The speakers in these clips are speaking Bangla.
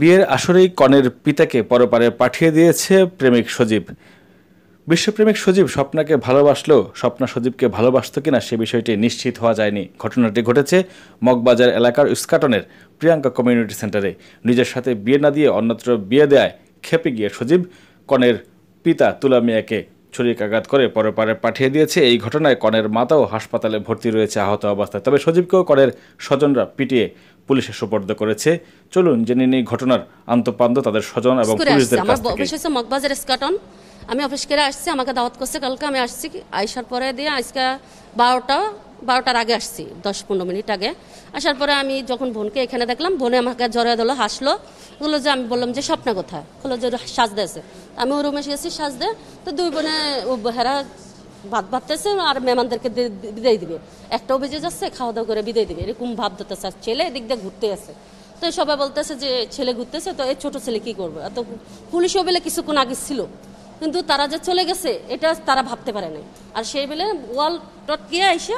বিয়ের আসরেই কনের পিতাকে পরপারে পাঠিয়ে দিয়েছে প্রেমিক সজীব বিশ্বপ্রেমিক সজীব স্বপ্নাকে ভালোবাসলেও স্বপ্না সজীবকে ভালোবাসত কিনা সে বিষয়টি নিশ্চিত হওয়া যায়নি ঘটনাটি ঘটেছে মগবাজার এলাকার উস্কাটনের প্রিয়াঙ্কা কমিউনিটি সেন্টারে নিজের সাথে বিয়ে না দিয়ে অন্যত্র বিয়ে দেয় খেপে গিয়ে সজীব কনের পিতা তুলা মিয়াকে ছুরিকাঘাত করে পরে পারে পাঠিয়ে দিয়েছে এই ঘটনায় কনের মাতাও হাসপাতালে ভর্তি রয়েছে আহত অবস্থায় তবে সজীবকেও কনের স্বজনরা পিটিয়ে পুলিশে সুপর্দ করেছে চলুন জেনে নিই ঘটনার আন্তপান্ত তাদের স্বজন এবং পুলিশদের আমি অফিস করে আসছি আমাকে দাওয়াত করছে কালকে আমি আসছি আইসার পরে দিয়ে আজকে বারোটা বারোটার আগে আসছি দশ পনেরো মিনিট আগে আসার পরে আমি যখন বোনকে এখানে দেখলাম বোনে আমাকে জড়িয়ে দিল হাসলো বললো যে আমি বললাম যে স্বপ্না কথা বললো যে সাজ আছে আমি ও রুমে সাজ দে তো দুই বোনে হেরা ভাত ভাবতেছে আর মেহমানদেরকে বিদায় দিবে একটাও বেজে যাচ্ছে খাওয়া দাওয়া করে বিদায় দিবে এরকম ভাব দিতেছে আর ছেলে এদিক দিয়ে ঘুরতে আছে তো সবাই বলতেছে যে ছেলে ঘুরতেছে তো এই ছোট ছেলে কি করবে তো পুলিশও বেলে কিছুক্ষণ আগে ছিল কিন্তু তারা যে চলে গেছে এটা তারা ভাবতে পারে নাই আর সেই বেলে ওয়াল কে এসে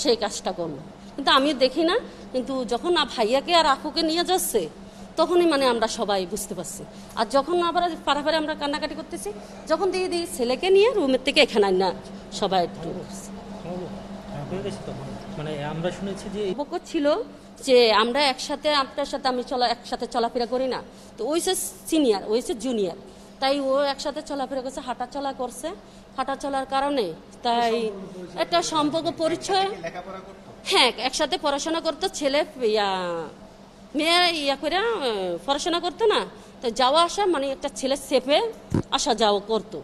সেই কাজটা করলো কিন্তু আমিও দেখি না কিন্তু যখন ভাইয়াকে আর আকুকে নিয়ে যাচ্ছে তখনই মানে আমরা সবাই বুঝতে পারছি আর যখন আবার পারাপারে আমরা কান্নাকাটি করতেছি যখন দিয়ে দিই ছেলেকে নিয়ে রুমের থেকে এখানে না সবাই মানে আমরা শুনেছি যে ছিল যে আমরা একসাথে আপনার সাথে আমি চলা একসাথে চলাফেরা করি না তো ওই সে সিনিয়র ওই সে জুনিয়র তাই ও একসাথে চলাফেরা করছে হাঁটা চলা করছে হাঁটাচলার কারণে তাই একটা সম্পর্ক পরিচয় হ্যাঁ একসাথে পড়াশোনা করতো ছেলে ইয়া মেয়ে ইয়া করে পড়াশোনা করতো না তো যাওয়া আসা মানে একটা ছেলে সেফে আসা যাওয়া করতো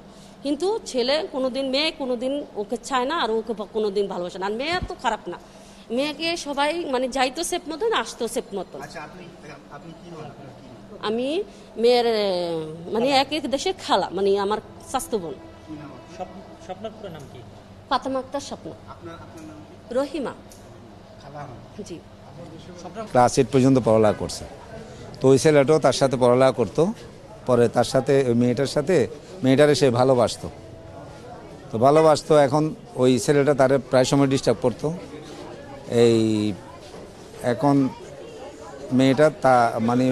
কিন্তু ছেলে কোনোদিন মেয়ে কোনোদিন ওকে চায় না আর ওকে কোনোদিন ভালোবাসে না আর মেয়ে তো খারাপ না মেয়েকে সবাই মানে যাইতো সেপ মতন আসতো সেপ মতন আচ্ছা, আমি মেয়ের মানে এক এক দেশের খালা মানে আমার স্বাস্থ্য বোন পুরো নাম কি ফাতেমা আক্তার স্বপ্ন রহিমা জি ক্লাস এইট পর্যন্ত পড়ালেখা করছে তো ওই ছেলেটাও তার সাথে পড়ালেখা করতো পরে তার সাথে ওই মেয়েটার সাথে মেয়েটারে সে ভালোবাসত তো ভালোবাসতো এখন ওই ছেলেটা তার প্রায় সময় ডিস্টার্ব করতো এই এখন মেয়েটা তা মানে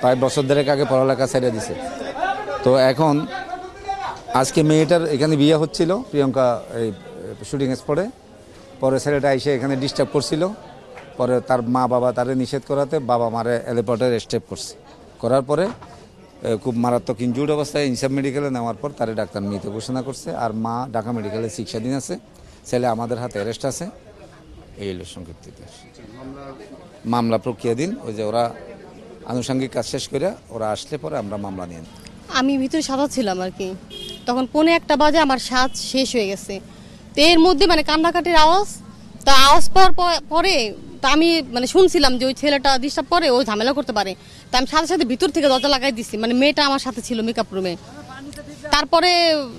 প্রায় বছর ধরে আগে পড়ালেখা ছেড়ে দিছে তো এখন আজকে মেয়েটার এখানে বিয়ে হচ্ছিল প্রিয়ঙ্কা এই শুটিং স্পটে পরে ছেলেটা এসে এখানে ডিস্টার্ব করছিল পরে তার মা বাবা তারে নিষেধ করাতে বাবা মারে হেলিপটারে স্টেপ করছে করার পরে খুব মারাত্মক ইনজুর্ড অবস্থায় ইনসাব মেডিকেলে নেওয়ার পর তারে ডাক্তার মৃত ঘোষণা করছে আর মা ঢাকা মেডিকেলে চিকিৎসাধীন আছে ছেলে আমাদের হাতে অ্যারেস্ট আছে এই হল সংক্ষিপ্ত মামলা দিন ওই যে ওরা আনুষঙ্গিক কাজ শেষ করে ওরা আসলে পরে আমরা মামলা নিয়ে আমি ভিতরে সাদা ছিলাম আর কি তখন পনে একটা বাজে আমার সাজ শেষ হয়ে গেছে তো এর মধ্যে মানে কান্নাকাটির আওয়াজ তা আওয়াজ পাওয়ার পরে তা আমি মানে শুনছিলাম যে ওই ছেলেটা ডিস্টার্ব করে ও ঝামেলা করতে পারে তা আমি সাথে সাথে ভিতর থেকে দরজা লাগাই দিছি মানে মেয়েটা আমার সাথে ছিল মেকআপ রুমে তারপরে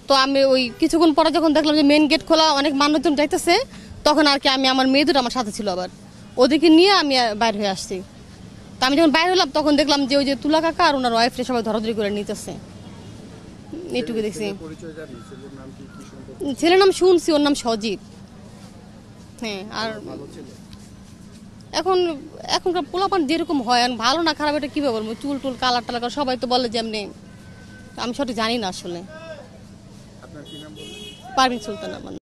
তো আমি ওই কিছুক্ষণ পরে যখন দেখলাম যে মেন গেট খোলা অনেক মানুষজন যাইতেছে তখন আর কি আমি আমার মেয়ে দুটো আমার সাথে ছিল আবার ওদেরকে নিয়ে আমি বাইর হয়ে আসছি তা আমি যখন বাইর হলাম তখন দেখলাম যে ওই যে তুলা কাকা আর ওনার ওয়াইফরে সবাই ধরাধরি করে নিতেছে এটুকু দেখছি ছেলের নাম শুনছি ওর নাম সজীব হ্যাঁ আর এখন এখনকার পোলাপান যেরকম হয় আর ভালো না খারাপ এটা কীভাবে বলবো চুল টুল কালার টালার সবাই তো বলে যে আমি সঠিক জানি না আসলে পারভিন সুলতান আমার